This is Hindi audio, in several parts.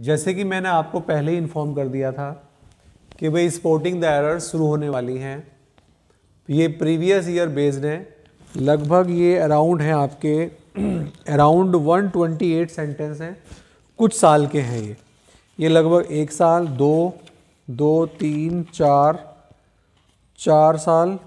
जैसे कि मैंने आपको पहले ही इन्फॉर्म कर दिया था कि भाई स्पोर्टिंग द एरर शुरू होने वाली हैं ये प्रीवियस ईयर बेस्ड हैं लगभग ये अराउंड हैं आपके अराउंड 128 सेंटेंस हैं कुछ साल के हैं ये ये लगभग एक साल दो दो तीन चार चार साल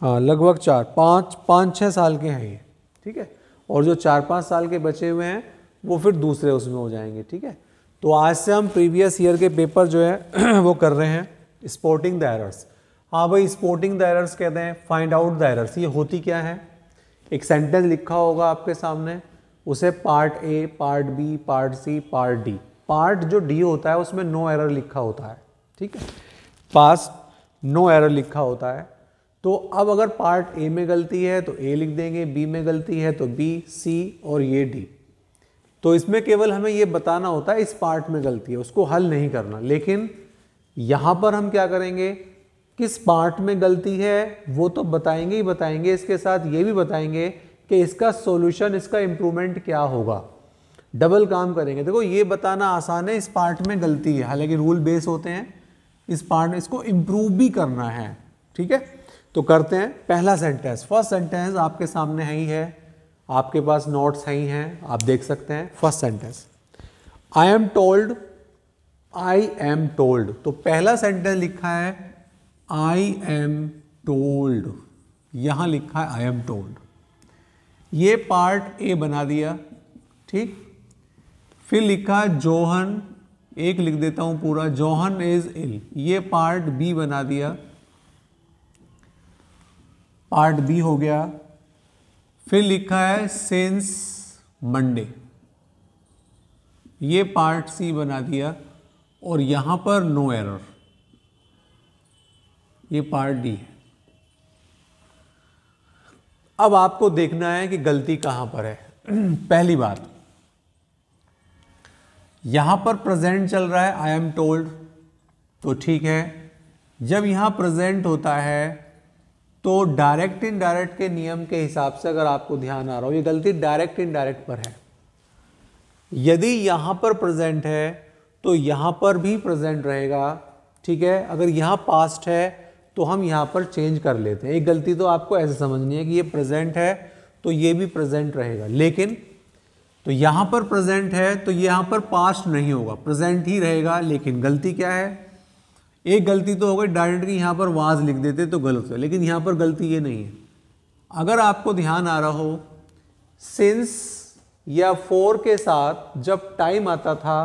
हाँ लगभग चार पाँच पाँच छः साल के हैं ये ठीक है और जो चार पाँच साल के बचे हुए हैं वो फिर दूसरे उसमें हो जाएंगे ठीक है तो आज से हम प्रीवियस ईयर के पेपर जो है वो कर रहे हैं स्पोर्टिंग द एरर्स हाँ भाई स्पोर्टिंग द एरर्स कहते हैं फाइंड आउट द एरर्स ये होती क्या है एक सेंटेंस लिखा होगा आपके सामने उसे part A part B part C part D part जो डी होता है उसमें नो एरर लिखा होता है ठीक है पास नो एरर लिखा होता है तो अब अगर पार्ट ए में गलती है तो ए लिख देंगे बी में गलती है तो बी सी और ये डी तो इसमें केवल हमें ये बताना होता है इस पार्ट में गलती है उसको हल नहीं करना लेकिन यहाँ पर हम क्या करेंगे किस पार्ट में गलती है वो तो बताएंगे ही बताएंगे इसके साथ ये भी बताएंगे कि इसका सॉल्यूशन इसका इम्प्रूवमेंट क्या होगा डबल काम करेंगे देखो ये बताना आसान है इस पार्ट में गलती है हालांकि रूल बेस होते हैं इस पार्ट में इसको इम्प्रूव भी करना है ठीक है तो करते हैं पहला सेंटेंस फर्स्ट सेंटेंस आपके सामने है ही है आपके पास नोट्स सही हैं आप देख सकते हैं first sentence I am told I am told तो पहला सेंटेंस लिखा है आई एम टोल्ड यहां लिखा है आई एम टोल्ड ये पार्ट ए बना दिया ठीक फिर लिखा जोहन एक लिख देता हूं पूरा जोहन इज इल ये पार्ट बी बना दिया पार्ट बी हो गया फिर लिखा है सिंस मंडे ये पार्ट सी बना दिया और यहां पर नो एरर ये पार्ट डी है अब आपको देखना है कि गलती कहां पर है पहली बात यहां पर प्रेजेंट चल रहा है आई एम टोल्ड तो ठीक है जब यहां प्रेजेंट होता है तो डायरेक्ट इनडायरेक्ट के नियम के हिसाब से अगर आपको ध्यान आ रहा हो ये गलती डायरेक्ट इनडायरेक्ट पर है यदि यहाँ पर प्रेजेंट है तो यहाँ पर भी प्रेजेंट रहेगा ठीक है अगर यहाँ पास्ट है तो हम यहाँ पर चेंज कर लेते हैं एक गलती तो आपको ऐसे समझनी है कि ये प्रेजेंट है तो ये भी प्रेजेंट रहेगा लेकिन तो यहाँ पर प्रेजेंट है तो यहाँ पर पास्ट नहीं होगा प्रेजेंट ही रहेगा लेकिन गलती क्या है एक गलती तो हो गई डायरेक्ट की यहाँ पर वाज लिख देते तो गलत हो लेकिन यहाँ पर गलती ये नहीं है अगर आपको ध्यान आ रहा हो सिंस या फोर के साथ जब टाइम आता था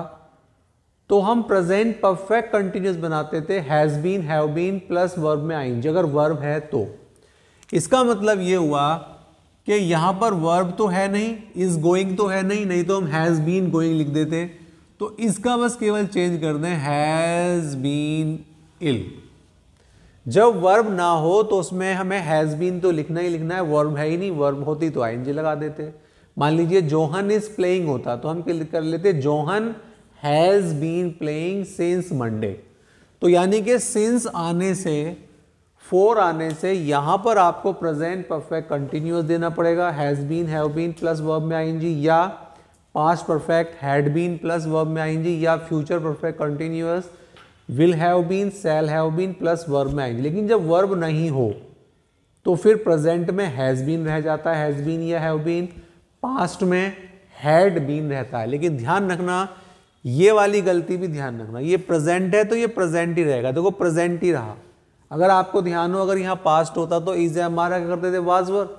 तो हम प्रेजेंट परफेक्ट कंटिन्यूस बनाते थे has been have been plus verb में आइंज अगर वर्ब है तो इसका मतलब ये हुआ कि यहाँ पर वर्ब तो है नहीं इज़ गोइंग तो है नहीं नहीं तो हम हैज़ बीन गोइंग लिख देते तो इसका बस केवल चेंज कर दें हैज़ बीन इल जब वर्ब ना हो तो उसमें हमें हैज़ बीन तो लिखना ही लिखना है वर्ब है ही नहीं वर्ब होती तो आई लगा देते मान लीजिए जोहन इज प्लेइंग होता तो हम कर लेते John has been playing since Monday तो यानी कि सिंस आने से फोर आने से यहां पर आपको प्रेजेंट परफेक्ट कंटिन्यूस देना पड़ेगा has been have been plus verb में आएंगी या past perfect had been plus verb में आएंगी या future perfect continuous will have been shall have been plus verb में आएंगे लेकिन जब वर्ब नहीं हो तो फिर प्रेजेंट में हैज़ बीन रह जाता है हैज़ बीन या हैव बीन पास्ट में हैड बीन रहता है लेकिन ध्यान रखना ये वाली गलती भी ध्यान रखना ये प्रेजेंट है तो ये प्रेजेंट ही रहेगा देखो प्रेजेंट ही रहा अगर आपको ध्यान हो अगर यहाँ पास्ट होता तो इज एम आर क्या करते थे वाजवर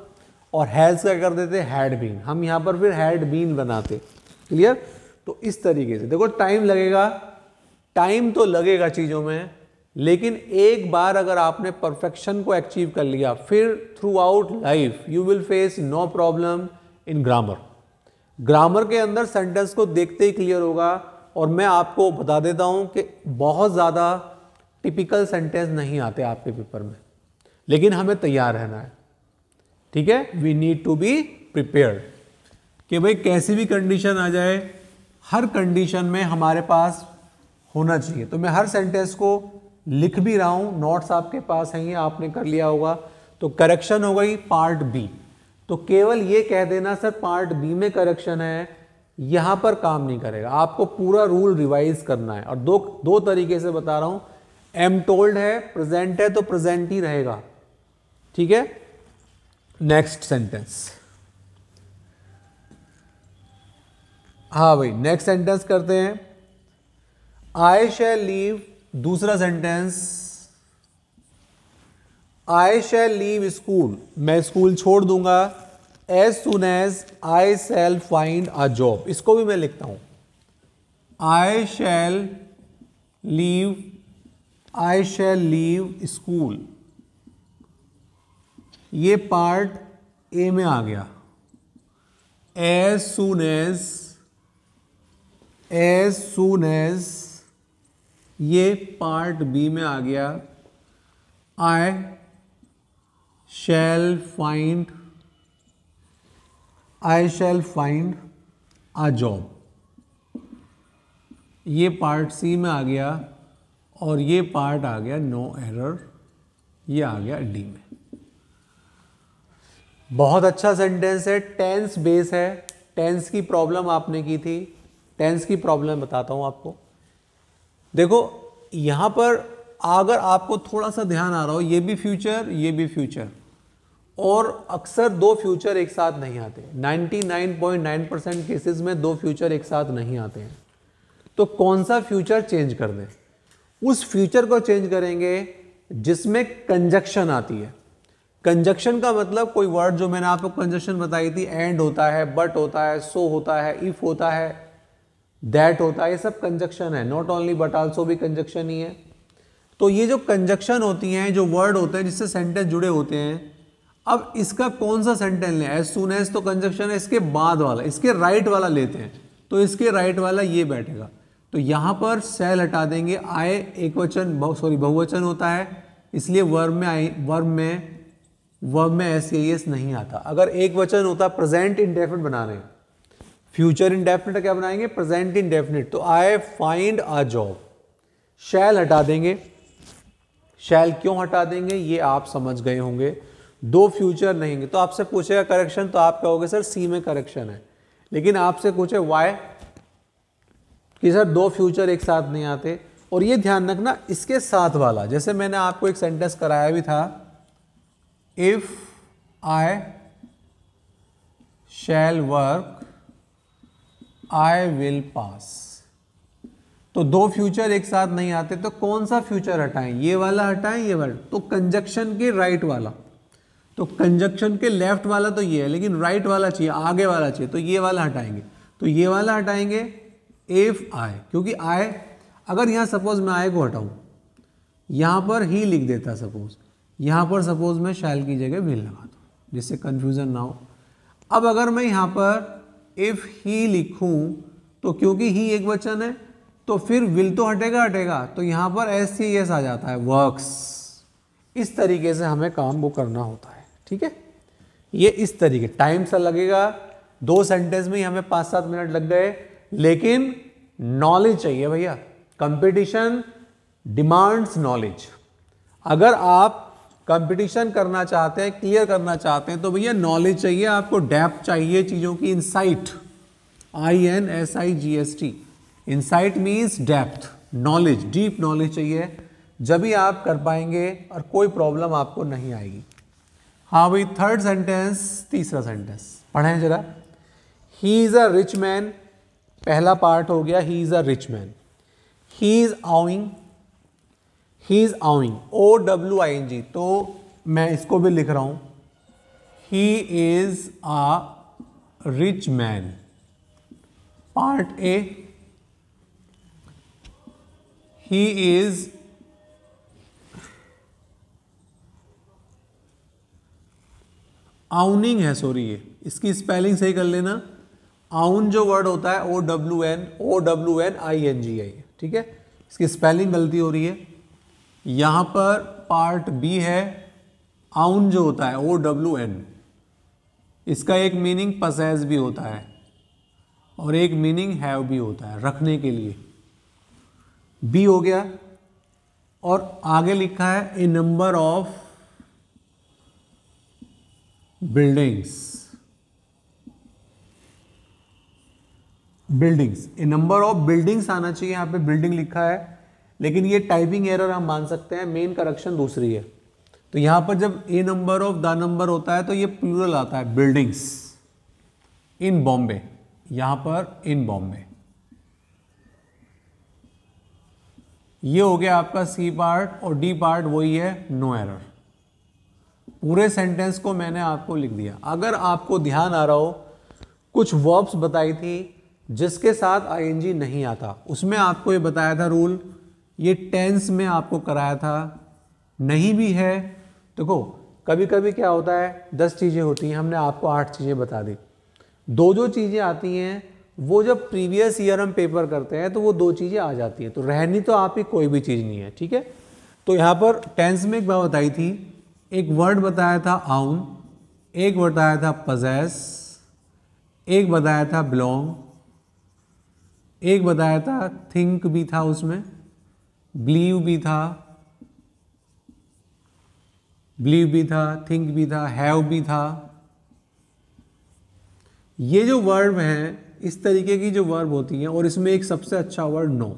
और हैज का कर देते हैड बीन हम यहाँ पर फिर हैड बीन बनाते क्लियर तो इस तरीके से देखो टाइम लगेगा टाइम तो लगेगा चीज़ों में लेकिन एक बार अगर आपने परफेक्शन को अचीव कर लिया फिर throughout life you will face no problem in grammar grammar के अंदर सेंटेंस को देखते ही क्लियर होगा और मैं आपको बता देता हूँ कि बहुत ज़्यादा टिपिकल सेंटेंस नहीं आते आपके पेपर में लेकिन हमें तैयार रहना है ठीक है we need to be prepare कि भाई कैसी भी कंडीशन आ जाए हर कंडीशन में हमारे पास होना चाहिए तो मैं हर सेंटेंस को लिख भी रहा हूँ नोट्स आपके पास हैं ये आपने कर लिया होगा तो करेक्शन हो गई पार्ट बी तो केवल ये कह देना सर पार्ट बी में करेक्शन है यहाँ पर काम नहीं करेगा आपको पूरा रूल रिवाइज करना है और दो दो तरीके से बता रहा हूँ एम टोल्ड है प्रेजेंट है तो प्रेजेंट ही रहेगा ठीक है नेक्स्ट सेंटेंस हाँ भाई नेक्स्ट सेंटेंस करते हैं आई शैल लीव दूसरा sentence I shall leave school मैं स्कूल छोड़ दूंगा as soon as I shall find a job इसको भी मैं लिखता हूं I shall leave I shall leave school ये पार्ट ए में आ गया as soon as as soon as ये पार्ट बी में आ गया I shall find I shall find a job ये पार्ट सी में आ गया और ये पार्ट आ गया नो एरर ये आ गया डी में बहुत अच्छा सेंटेंस है टेंस बेस है टेंस की प्रॉब्लम आपने की थी टेंस की प्रॉब्लम बताता हूँ आपको देखो यहाँ पर अगर आपको थोड़ा सा ध्यान आ रहा हो ये भी फ्यूचर ये भी फ्यूचर और अक्सर दो फ्यूचर एक साथ नहीं आते 99.9 परसेंट केसेज में दो फ्यूचर एक साथ नहीं आते हैं तो कौन सा फ्यूचर चेंज कर दें उस फ्यूचर को चेंज करेंगे जिसमें कंजक्शन आती है कंजक्शन का मतलब कोई वर्ड जो मैंने आपको कंजक्शन बताई थी एंड होता है बट होता है सो होता है इफ होता है दैट होता है ये सब कंजक्शन है नॉट ओनली बट आल्सो भी कंजक्शन ही है तो ये जो कंजक्शन होती हैं जो वर्ड होते हैं जिससे सेंटेंस जुड़े होते हैं अब इसका कौन सा सेंटेंस लें एज सुन एज तो कंजक्शन है इसके बाद वाला इसके राइट वाला लेते हैं तो इसके राइट वाला ये बैठेगा तो यहाँ पर सेल हटा देंगे आए एक वचन सॉरी बहुवचन होता है इसलिए वर्ब में आई वर्ब में वर्ब में एस नहीं आता अगर एक वचन होता प्रेजेंट इंडेफिट बना रहे हैं फ्यूचर इंडेफिनिट क्या बनाएंगे प्रेजेंट इंडेफिनिट तो आई फाइंड अ जॉब शैल हटा देंगे शैल क्यों हटा देंगे ये आप समझ गए होंगे दो फ्यूचर नहीं तो आपसे पूछेगा करेक्शन तो आप कहोगे सर सी में करेक्शन है लेकिन आपसे पूछे वाई कि सर दो फ्यूचर एक साथ नहीं आते और ये ध्यान रखना इसके साथ वाला जैसे मैंने आपको एक सेंटेंस कराया भी था if I shall work I will pass तो दो फ्यूचर एक साथ नहीं आते तो कौन सा फ्यूचर हटाएं ये वाला हटाएं ये वाला तो कंजक्शन के राइट वाला तो कंजक्शन के लेफ्ट वाला तो ये है लेकिन राइट वाला चाहिए आगे वाला चाहिए तो ये वाला हटाएंगे तो ये वाला हटाएंगे एफ आई क्योंकि आई अगर यहाँ सपोज मैं आई को हटाऊँ यहाँ पर ही लिख देता सपोज यहाँ पर सपोज मैं शैल की जगह भी लगा दूँ जिससे कन्फ्यूज़न ना हो अब अगर मैं यहाँ पर इफ़ ही लिखूं तो क्योंकि ही एक वचन है तो फिर विल तो हटेगा हटेगा तो यहां पर एस सी एस आ जाता है वर्क्स इस तरीके से हमें काम वो करना होता है ठीक है ये इस तरीके टाइम सा लगेगा दो सेंटेंस में ही हमें पांच सात मिनट लग गए लेकिन नॉलेज चाहिए भैया कंपटीशन डिमांड्स नॉलेज अगर आप कंपटीशन करना चाहते हैं क्लियर करना चाहते हैं तो भैया नॉलेज चाहिए आपको डेप्थ चाहिए चीज़ों की insight I N S I G S T insight means depth knowledge deep knowledge चाहिए जब भी आप कर पाएंगे और कोई प्रॉब्लम आपको नहीं आएगी हाँ भाई थर्ड सेंटेंस तीसरा सेंटेंस पढ़ें जरा he is a rich man पहला पार्ट हो गया he is a rich man he is owing he is owing O W I N G तो मैं इसको भी लिख रहा हूं he is a rich man part A he is owning है सॉरी ये इसकी स्पेलिंग सही कर लेना आउन जो वर्ड होता है O W N O W N I N G I ठीक है इसकी स्पेलिंग गलती हो रही है यहां पर पार्ट बी है आउन जो होता है ओ डब्ल्यू एन इसका एक मीनिंग पसेज भी होता है और एक मीनिंग हैव भी होता है रखने के लिए बी हो गया और आगे लिखा है a number of buildings buildings a number of buildings आना चाहिए यहां पे बिल्डिंग लिखा है लेकिन ये टाइपिंग एरर हम मान सकते हैं मेन करेक्शन दूसरी है तो यहां पर जब a number of the number होता है तो ये प्लूरल आता है बिल्डिंग्स इन बॉम्बे यहां पर इन बॉम्बे ये हो गया आपका सी पार्ट और डी पार्ट वही है नो एरर पूरे सेंटेंस को मैंने आपको लिख दिया अगर आपको ध्यान आ रहा हो कुछ वर्ब्स बताई थी जिसके साथ आईएनजी नहीं आता उसमें आपको ये बताया था रूल ये टेंस में आपको कराया था नहीं भी है देखो कभी कभी क्या होता है दस चीज़ें होती हैं हमने आपको आठ चीज़ें बता दी दो जो चीज़ें आती हैं वो जब प्रीवियस ईयर हम पेपर करते हैं तो वो दो चीज़ें आ जाती हैं तो रहनी तो आपकी कोई भी चीज़ नहीं है ठीक है तो यहाँ पर टेंस में एक बात बताई थी एक वर्ड बताया था आउन एक बताया था पजैस एक बताया था बिलोंग एक बताया था थिंक भी था उसमें बिलीव भी था बिलीव भी था थिंक भी था हैव भी था ये जो वर्ब है इस तरीके की जो वर्ब होती हैं और इसमें एक सबसे अच्छा वर्ड नो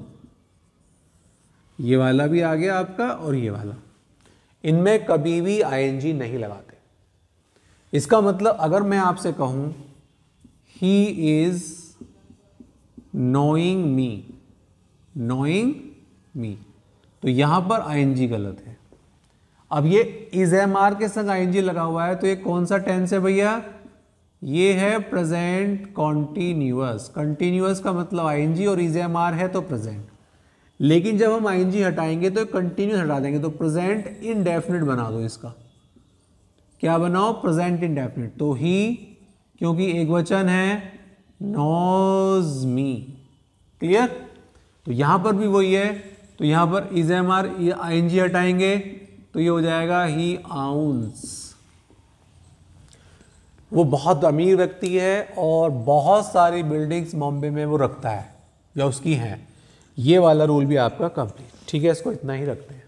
ये वाला भी आ गया आपका और ये वाला इनमें कभी भी आईएनजी नहीं लगाते इसका मतलब अगर मैं आपसे कहूं he is knowing me knowing me तो यहां पर आई गलत है अब ये इज एम आर के संग आई लगा हुआ है तो ये कौन सा टेंस है भैया ये है प्रेजेंट कॉन्टीन्यूअस कंटिन्यूअस का मतलब आई और इज एम आर है तो प्रेजेंट लेकिन जब हम आई हटाएंगे तो कंटिन्यूस हटा देंगे तो प्रेजेंट इनडेफिनिट बना दो इसका क्या बनाओ प्रेजेंट इनडेफिनिट तो ही क्योंकि एक वचन है नोज मी क्लियर तो यहां पर भी वही है तो यहाँ पर is M R I N G हटाएंगे तो ये हो जाएगा ही आउंस वो बहुत अमीर व्यक्ति है और बहुत सारी बिल्डिंग्स बॉम्बे में वो रखता है या उसकी हैं ये वाला रूल भी आपका कंप्लीट ठीक है इसको इतना ही रखते हैं